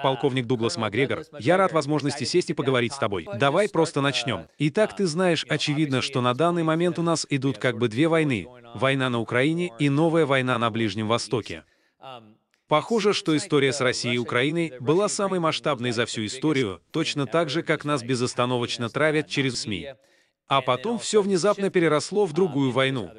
Полковник Дуглас Макгрегор, я рад возможности сесть и поговорить с тобой. Давай просто начнем. Итак, ты знаешь, очевидно, что на данный момент у нас идут как бы две войны. Война на Украине и новая война на Ближнем Востоке. Похоже, что история с Россией и Украиной была самой масштабной за всю историю, точно так же, как нас безостановочно травят через СМИ. А потом все внезапно переросло в другую войну.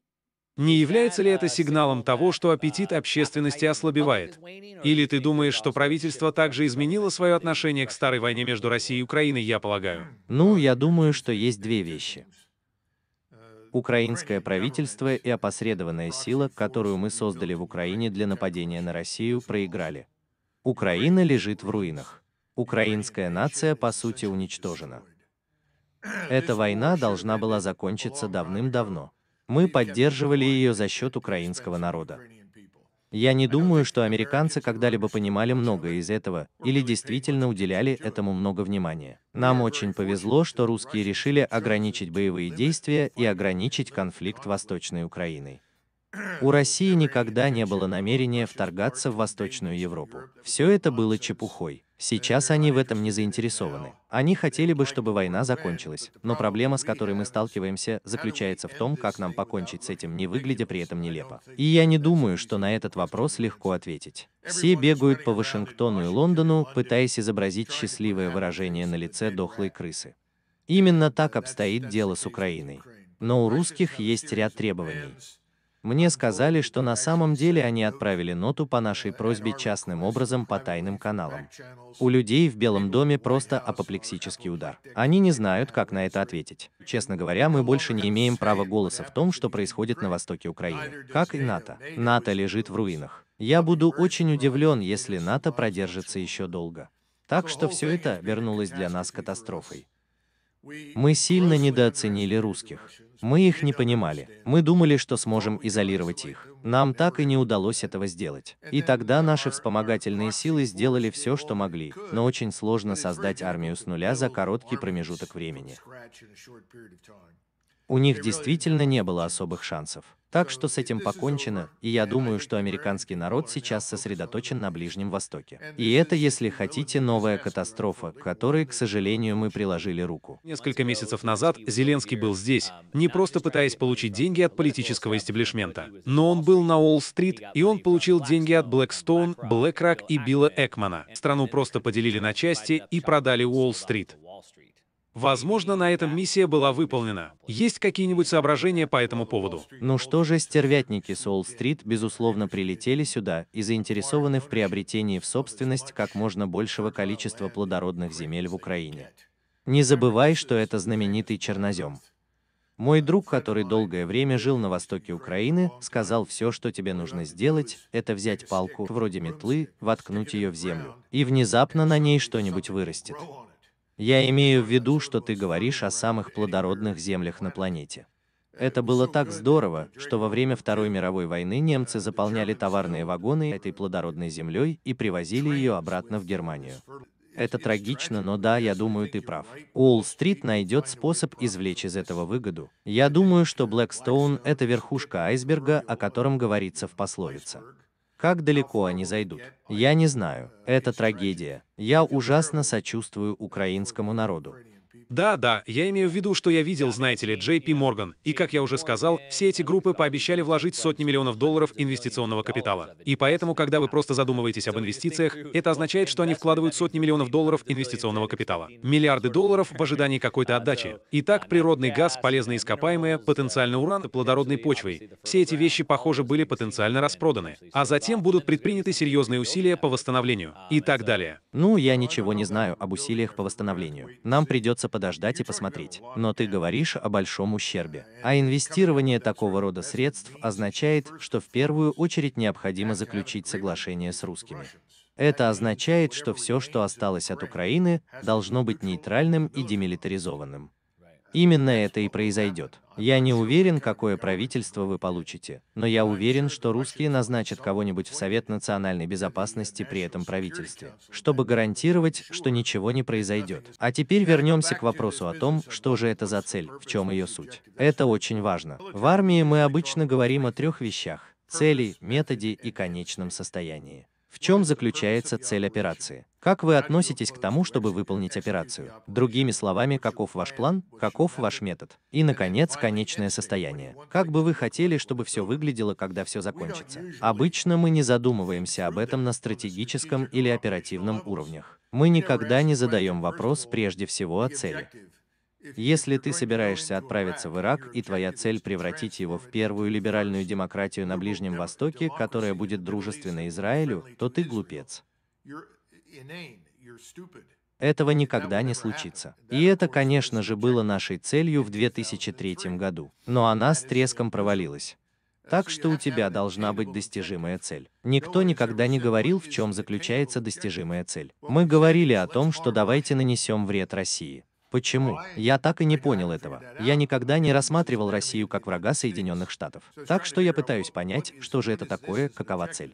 Не является ли это сигналом того, что аппетит общественности ослабевает? Или ты думаешь, что правительство также изменило свое отношение к старой войне между Россией и Украиной, я полагаю? Ну, я думаю, что есть две вещи. Украинское правительство и опосредованная сила, которую мы создали в Украине для нападения на Россию, проиграли. Украина лежит в руинах. Украинская нация, по сути, уничтожена. Эта война должна была закончиться давным-давно. Мы поддерживали ее за счет украинского народа. Я не думаю, что американцы когда-либо понимали многое из этого или действительно уделяли этому много внимания. Нам очень повезло, что русские решили ограничить боевые действия и ограничить конфликт Восточной Украины. У России никогда не было намерения вторгаться в Восточную Европу. Все это было чепухой. Сейчас они в этом не заинтересованы. Они хотели бы, чтобы война закончилась, но проблема, с которой мы сталкиваемся, заключается в том, как нам покончить с этим, не выглядя при этом нелепо. И я не думаю, что на этот вопрос легко ответить. Все бегают по Вашингтону и Лондону, пытаясь изобразить счастливое выражение на лице дохлой крысы. Именно так обстоит дело с Украиной. Но у русских есть ряд требований. Мне сказали, что на самом деле они отправили ноту по нашей просьбе частным образом по тайным каналам. У людей в Белом доме просто апоплексический удар. Они не знают, как на это ответить. Честно говоря, мы больше не имеем права голоса в том, что происходит на востоке Украины. Как и НАТО. НАТО лежит в руинах. Я буду очень удивлен, если НАТО продержится еще долго. Так что все это вернулось для нас катастрофой. Мы сильно недооценили русских. Мы их не понимали. Мы думали, что сможем изолировать их. Нам так и не удалось этого сделать. И тогда наши вспомогательные силы сделали все, что могли, но очень сложно создать армию с нуля за короткий промежуток времени. У них действительно не было особых шансов. Так что с этим покончено, и я думаю, что американский народ сейчас сосредоточен на Ближнем Востоке. И это, если хотите, новая катастрофа, к которой, к сожалению, мы приложили руку. Несколько месяцев назад Зеленский был здесь, не просто пытаясь получить деньги от политического истеблишмента, но он был на Уолл-стрит, и он получил деньги от Блэкстоун, Блэкрак и Билла Экмана. Страну просто поделили на части и продали Уолл-стрит. Возможно, на этом миссия была выполнена. Есть какие-нибудь соображения по этому поводу? Ну что же, стервятники Соул-стрит, безусловно, прилетели сюда и заинтересованы в приобретении в собственность как можно большего количества плодородных земель в Украине. Не забывай, что это знаменитый чернозем. Мой друг, который долгое время жил на востоке Украины, сказал все, что тебе нужно сделать, это взять палку, вроде метлы, воткнуть ее в землю, и внезапно на ней что-нибудь вырастет. Я имею в виду, что ты говоришь о самых плодородных землях на планете. Это было так здорово, что во время Второй мировой войны немцы заполняли товарные вагоны этой плодородной землей и привозили ее обратно в Германию. Это трагично, но да, я думаю, ты прав. Уолл-стрит найдет способ извлечь из этого выгоду. Я думаю, что Блэкстоун – это верхушка айсберга, о котором говорится в пословице. Как далеко они зайдут? Я не знаю. Это трагедия. Я ужасно сочувствую украинскому народу. Да, да, я имею в виду, что я видел, знаете ли, JP Морган, и, как я уже сказал, все эти группы пообещали вложить сотни миллионов долларов инвестиционного капитала. И поэтому, когда вы просто задумываетесь об инвестициях, это означает, что они вкладывают сотни миллионов долларов инвестиционного капитала. Миллиарды долларов в ожидании какой-то отдачи. Итак, природный газ, полезные ископаемые, потенциальный уран, плодородной почвой. Все эти вещи, похоже, были потенциально распроданы. А затем будут предприняты серьезные усилия по восстановлению и так далее. Ну, я ничего не знаю об усилиях по восстановлению. Нам придется подождать подождать и посмотреть. Но ты говоришь о большом ущербе. А инвестирование такого рода средств означает, что в первую очередь необходимо заключить соглашение с русскими. Это означает, что все, что осталось от Украины, должно быть нейтральным и демилитаризованным. Именно это и произойдет. Я не уверен, какое правительство вы получите, но я уверен, что русские назначат кого-нибудь в Совет национальной безопасности при этом правительстве, чтобы гарантировать, что ничего не произойдет. А теперь вернемся к вопросу о том, что же это за цель, в чем ее суть. Это очень важно. В армии мы обычно говорим о трех вещах – цели, методе и конечном состоянии. В чем заключается цель операции? Как вы относитесь к тому, чтобы выполнить операцию? Другими словами, каков ваш план, каков ваш метод? И, наконец, конечное состояние. Как бы вы хотели, чтобы все выглядело, когда все закончится? Обычно мы не задумываемся об этом на стратегическом или оперативном уровнях. Мы никогда не задаем вопрос прежде всего о цели. Если ты собираешься отправиться в Ирак, и твоя цель превратить его в первую либеральную демократию на Ближнем Востоке, которая будет дружественна Израилю, то ты глупец. Этого никогда не случится. И это, конечно же, было нашей целью в 2003 году. Но она с треском провалилась. Uh, так что у тебя должна быть достижимая цель. Никто никогда не говорил, в чем заключается достижимая цель. Мы говорили о том, что давайте нанесем вред России. Почему? Я так и не понял этого. Я никогда не рассматривал Россию как врага Соединенных Штатов. Так что я пытаюсь понять, что же это такое, какова цель.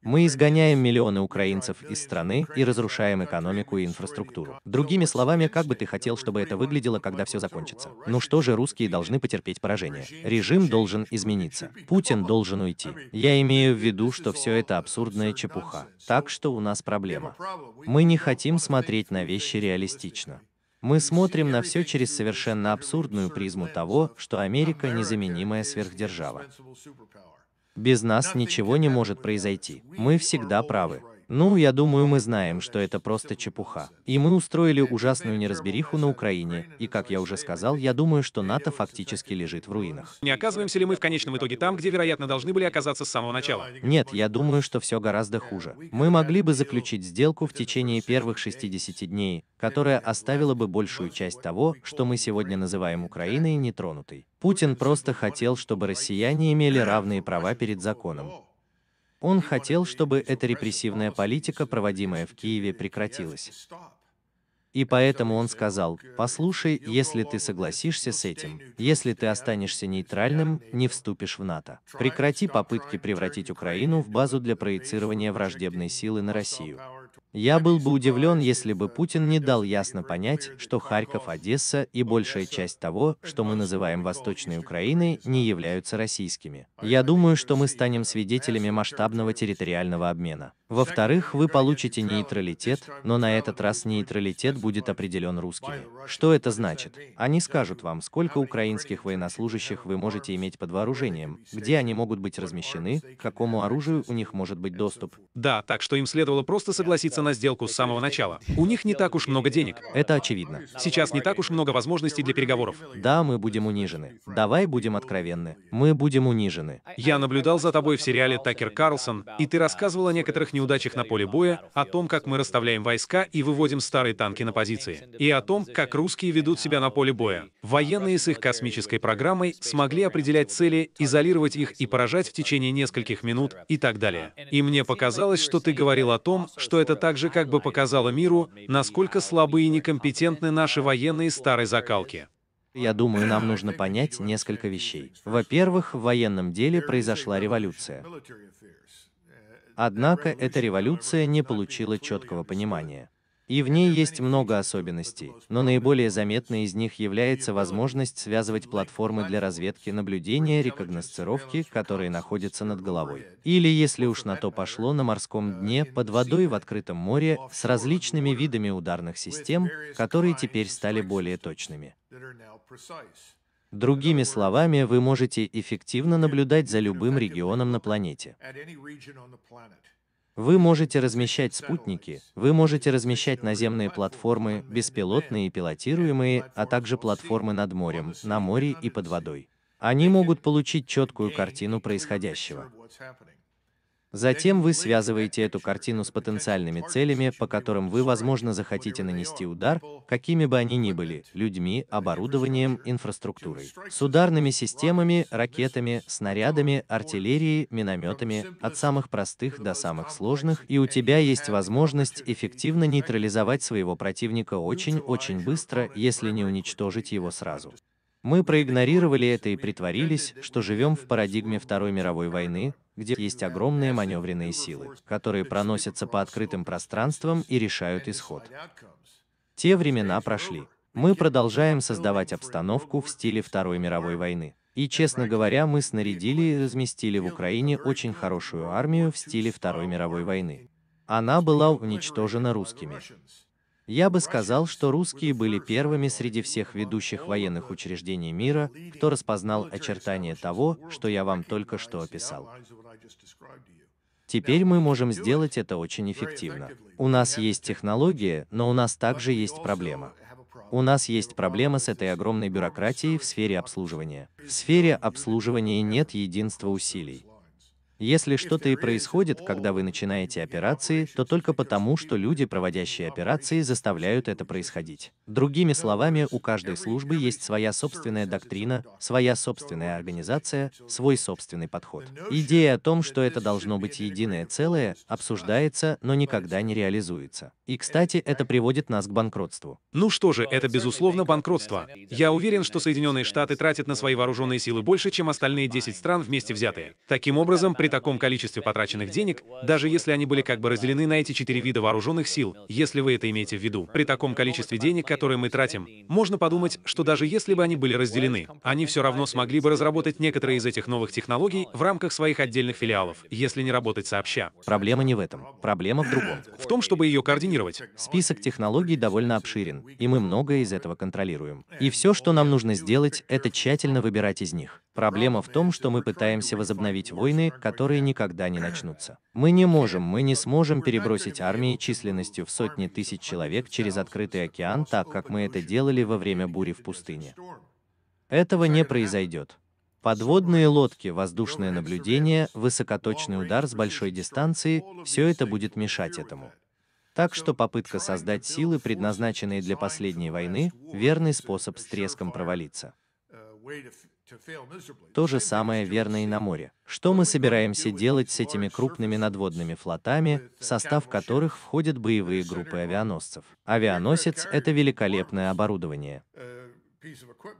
Мы изгоняем миллионы украинцев из страны и разрушаем экономику и инфраструктуру. Другими словами, как бы ты хотел, чтобы это выглядело, когда все закончится? Ну что же, русские должны потерпеть поражение. Режим должен измениться. Путин должен уйти. Я имею в виду, что все это абсурдная чепуха. Так что у нас проблема. Мы не хотим смотреть на вещи реалистично. Мы смотрим на все через совершенно абсурдную призму того, что Америка незаменимая сверхдержава. Без нас ничего не может произойти. Мы всегда правы. Ну, я думаю, мы знаем, что это просто чепуха. И мы устроили ужасную неразбериху на Украине, и, как я уже сказал, я думаю, что НАТО фактически лежит в руинах. Не оказываемся ли мы в конечном итоге там, где, вероятно, должны были оказаться с самого начала? Нет, я думаю, что все гораздо хуже. Мы могли бы заключить сделку в течение первых 60 дней, которая оставила бы большую часть того, что мы сегодня называем Украиной, нетронутой. Путин просто хотел, чтобы россияне имели равные права перед законом. Он хотел, чтобы эта репрессивная политика, проводимая в Киеве, прекратилась. И поэтому он сказал, послушай, если ты согласишься с этим, если ты останешься нейтральным, не вступишь в НАТО. Прекрати попытки превратить Украину в базу для проецирования враждебной силы на Россию. Я был бы удивлен, если бы Путин не дал ясно понять, что Харьков, Одесса и большая часть того, что мы называем Восточной Украиной, не являются российскими. Я думаю, что мы станем свидетелями масштабного территориального обмена. Во-вторых, вы получите нейтралитет, но на этот раз нейтралитет будет определен русскими. Что это значит? Они скажут вам, сколько украинских военнослужащих вы можете иметь под вооружением, где они могут быть размещены, к какому оружию у них может быть доступ. Да, так что им следовало просто согласиться на сделку с самого начала. У них не так уж много денег. Это очевидно. Сейчас не так уж много возможностей для переговоров. Да, мы будем унижены. Давай будем откровенны. Мы будем унижены. Я наблюдал за тобой в сериале «Такер Карлсон», и ты рассказывал о некоторых неудачах на поле боя, о том, как мы расставляем войска и выводим старые танки на позиции, и о том, как русские ведут себя на поле боя. Военные с их космической программой смогли определять цели, изолировать их и поражать в течение нескольких минут и так далее. И мне показалось, что ты говорил о том, что это так также как бы показала миру, насколько слабы и некомпетентны наши военные старой закалки. Я думаю, нам нужно понять несколько вещей. Во-первых, в военном деле произошла революция. Однако эта революция не получила четкого понимания. И в ней есть много особенностей, но наиболее заметной из них является возможность связывать платформы для разведки, наблюдения, рекогносцировки, которые находятся над головой. Или, если уж на то пошло, на морском дне, под водой в открытом море, с различными видами ударных систем, которые теперь стали более точными. Другими словами, вы можете эффективно наблюдать за любым регионом на планете. Вы можете размещать спутники, вы можете размещать наземные платформы, беспилотные и пилотируемые, а также платформы над морем, на море и под водой. Они могут получить четкую картину происходящего. Затем вы связываете эту картину с потенциальными целями, по которым вы, возможно, захотите нанести удар, какими бы они ни были, людьми, оборудованием, инфраструктурой, с ударными системами, ракетами, снарядами, артиллерией, минометами, от самых простых до самых сложных, и у тебя есть возможность эффективно нейтрализовать своего противника очень-очень быстро, если не уничтожить его сразу. Мы проигнорировали это и притворились, что живем в парадигме Второй мировой войны, где есть огромные маневренные силы, которые проносятся по открытым пространствам и решают исход. Те времена прошли. Мы продолжаем создавать обстановку в стиле Второй мировой войны. И, честно говоря, мы снарядили и разместили в Украине очень хорошую армию в стиле Второй мировой войны. Она была уничтожена русскими. Я бы сказал, что русские были первыми среди всех ведущих военных учреждений мира, кто распознал очертания того, что я вам только что описал. Теперь мы можем сделать это очень эффективно. У нас есть технология, но у нас также есть проблема. У нас есть проблема с этой огромной бюрократией в сфере обслуживания. В сфере обслуживания нет единства усилий. Если что-то и происходит, когда вы начинаете операции, то только потому, что люди, проводящие операции, заставляют это происходить. Другими словами, у каждой службы есть своя собственная доктрина, своя собственная организация, свой собственный подход. Идея о том, что это должно быть единое целое, обсуждается, но никогда не реализуется. И, кстати, это приводит нас к банкротству. Ну что же, это безусловно банкротство. Я уверен, что Соединенные Штаты тратят на свои вооруженные силы больше, чем остальные 10 стран вместе взятые. Таким образом, пред таком количестве потраченных денег, даже если они были как бы разделены на эти четыре вида вооруженных сил, если вы это имеете в виду, при таком количестве денег, которые мы тратим, можно подумать, что даже если бы они были разделены, они все равно смогли бы разработать некоторые из этих новых технологий в рамках своих отдельных филиалов, если не работать сообща. Проблема не в этом. Проблема в другом. В том, чтобы ее координировать. Список технологий довольно обширен, и мы многое из этого контролируем. И все, что нам нужно сделать, это тщательно выбирать из них. Проблема в том, что мы пытаемся возобновить войны, которые никогда не начнутся. Мы не можем, мы не сможем перебросить армии численностью в сотни тысяч человек через открытый океан так, как мы это делали во время бури в пустыне. Этого не произойдет. Подводные лодки, воздушное наблюдение, высокоточный удар с большой дистанции – все это будет мешать этому. Так что попытка создать силы, предназначенные для последней войны, верный способ с треском провалиться. Э, то же самое верно и на море. Что мы собираемся делать с этими крупными надводными флотами, в состав которых входят боевые группы авианосцев? Авианосец — это великолепное оборудование.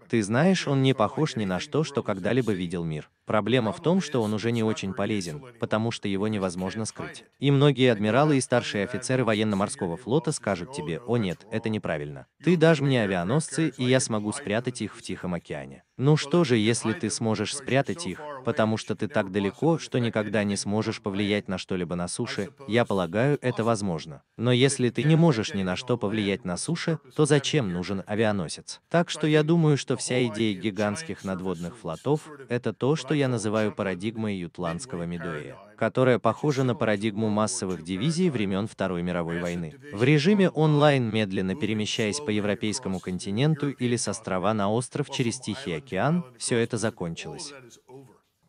Ты знаешь, он не похож ни на что, что когда-либо видел мир. Проблема в том, что он уже не очень полезен, потому что его невозможно скрыть. И многие адмиралы и старшие офицеры военно-морского флота скажут тебе, о нет, это неправильно. Ты дашь мне авианосцы, и я смогу спрятать их в Тихом океане. Ну что же, если ты сможешь спрятать их, потому что ты так далеко, что никогда не сможешь повлиять на что-либо на суше, я полагаю, это возможно. Но если ты не можешь ни на что повлиять на суше, то зачем нужен авианосец? Так что я думаю, что вся идея гигантских надводных флотов — это то, что я я называю парадигмой ютландского Медоя, которая похожа на парадигму массовых дивизий времен Второй мировой войны. В режиме онлайн, медленно перемещаясь по европейскому континенту или с острова на остров через Тихий океан, все это закончилось.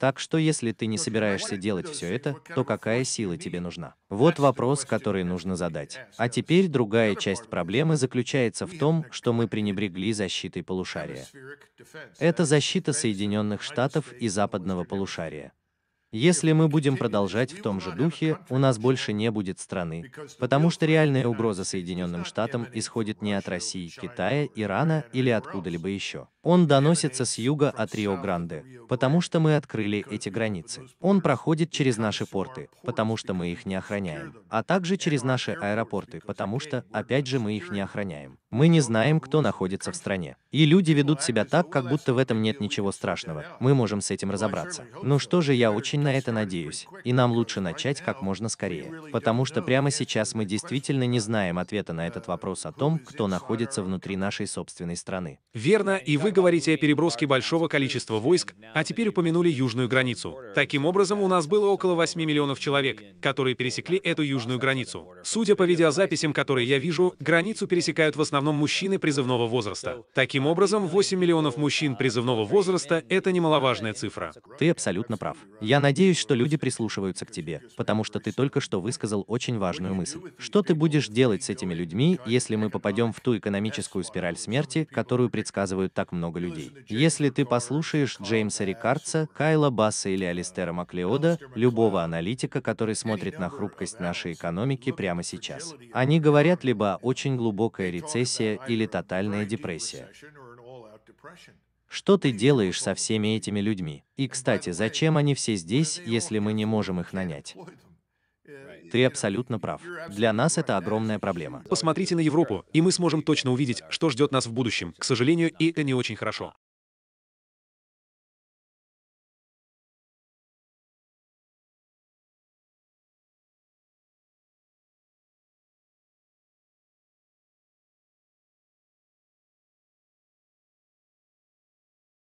Так что если ты не собираешься делать все это, то какая сила тебе нужна? Вот вопрос, который нужно задать. А теперь другая часть проблемы заключается в том, что мы пренебрегли защитой полушария. Это защита Соединенных Штатов и западного полушария. Если мы будем продолжать в том же духе, у нас больше не будет страны, потому что реальная угроза Соединенным Штатам исходит не от России, Китая, Ирана или откуда-либо еще. Он доносится с юга от Рио-Гранде, потому что мы открыли эти границы. Он проходит через наши порты, потому что мы их не охраняем, а также через наши аэропорты, потому что, опять же, мы их не охраняем. Мы не знаем, кто находится в стране. И люди ведут себя так, как будто в этом нет ничего страшного. Мы можем с этим разобраться. Ну что же, я очень на это надеюсь. И нам лучше начать как можно скорее. Потому что прямо сейчас мы действительно не знаем ответа на этот вопрос о том, кто находится внутри нашей собственной страны. Верно, и вы говорите о переброске большого количества войск, а теперь упомянули южную границу. Таким образом, у нас было около 8 миллионов человек, которые пересекли эту южную границу. Судя по видеозаписям, которые я вижу, границу пересекают в основном мужчины призывного возраста. Таким образом, 8 миллионов мужчин призывного возраста — это немаловажная цифра. Ты абсолютно прав. Я надеюсь, что люди прислушиваются к тебе, потому что ты только что высказал очень важную мысль. Что ты будешь делать с этими людьми, если мы попадем в ту экономическую спираль смерти, которую предсказывают так много много людей. Если ты послушаешь Джеймса Рикардса, Кайла Басса или Алистера Маклеода, любого аналитика, который смотрит на хрупкость нашей экономики прямо сейчас, они говорят либо очень глубокая рецессия или тотальная депрессия. Что ты делаешь со всеми этими людьми? И, кстати, зачем они все здесь, если мы не можем их нанять? Ты абсолютно прав. Для нас это огромная проблема. Посмотрите на Европу, и мы сможем точно увидеть, что ждет нас в будущем. К сожалению, и это не очень хорошо.